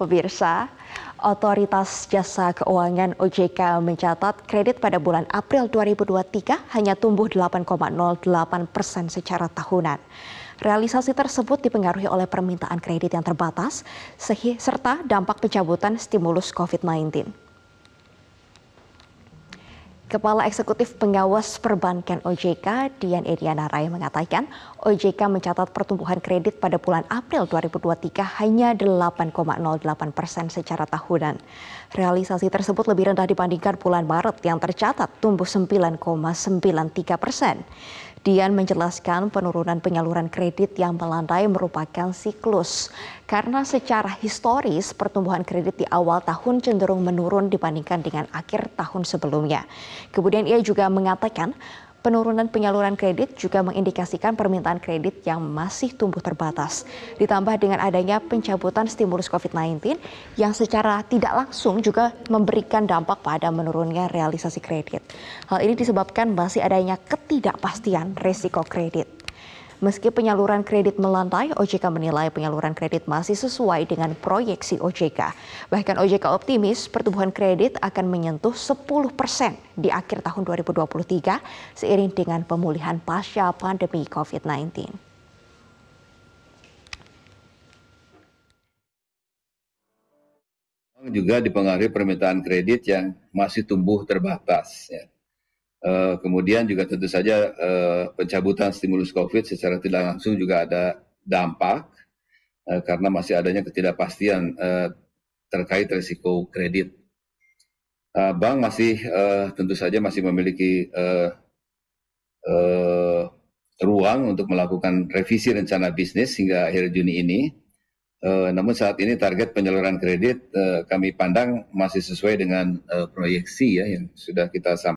Pemirsa, Otoritas Jasa Keuangan OJK mencatat kredit pada bulan April 2023 hanya tumbuh 8,08 persen secara tahunan. Realisasi tersebut dipengaruhi oleh permintaan kredit yang terbatas serta dampak pencabutan stimulus COVID-19. Kepala Eksekutif Pengawas Perbankan OJK, Dian Iriana Rai mengatakan, OJK mencatat pertumbuhan kredit pada bulan April 2023 hanya 8,08 persen secara tahunan. Realisasi tersebut lebih rendah dibandingkan bulan Maret yang tercatat tumbuh 9,93 persen. Dian menjelaskan penurunan penyaluran kredit yang melandai merupakan siklus karena secara historis pertumbuhan kredit di awal tahun cenderung menurun dibandingkan dengan akhir tahun sebelumnya. Kemudian ia juga mengatakan penurunan penyaluran kredit juga mengindikasikan permintaan kredit yang masih tumbuh terbatas. Ditambah dengan adanya pencabutan stimulus COVID-19 yang secara tidak langsung juga memberikan dampak pada menurunnya realisasi kredit. Hal ini disebabkan masih adanya ketidakpastian risiko kredit. Meski penyaluran kredit melantai, OJK menilai penyaluran kredit masih sesuai dengan proyeksi OJK. Bahkan OJK optimis pertumbuhan kredit akan menyentuh 10 persen di akhir tahun 2023 seiring dengan pemulihan pasca pandemi COVID-19. juga dipengaruhi permintaan kredit yang masih tumbuh terbatas. Ya. Eh, kemudian juga tentu saja eh, pencabutan stimulus covid secara tidak langsung juga ada dampak eh, karena masih adanya ketidakpastian terkait risiko kredit. Bank masih tentu saja masih memiliki ruang untuk melakukan revisi rencana bisnis hingga akhir Juni ini. Uh, namun saat ini target penyaluran kredit uh, kami pandang masih sesuai dengan uh, proyeksi ya yang sudah kita sampaikan.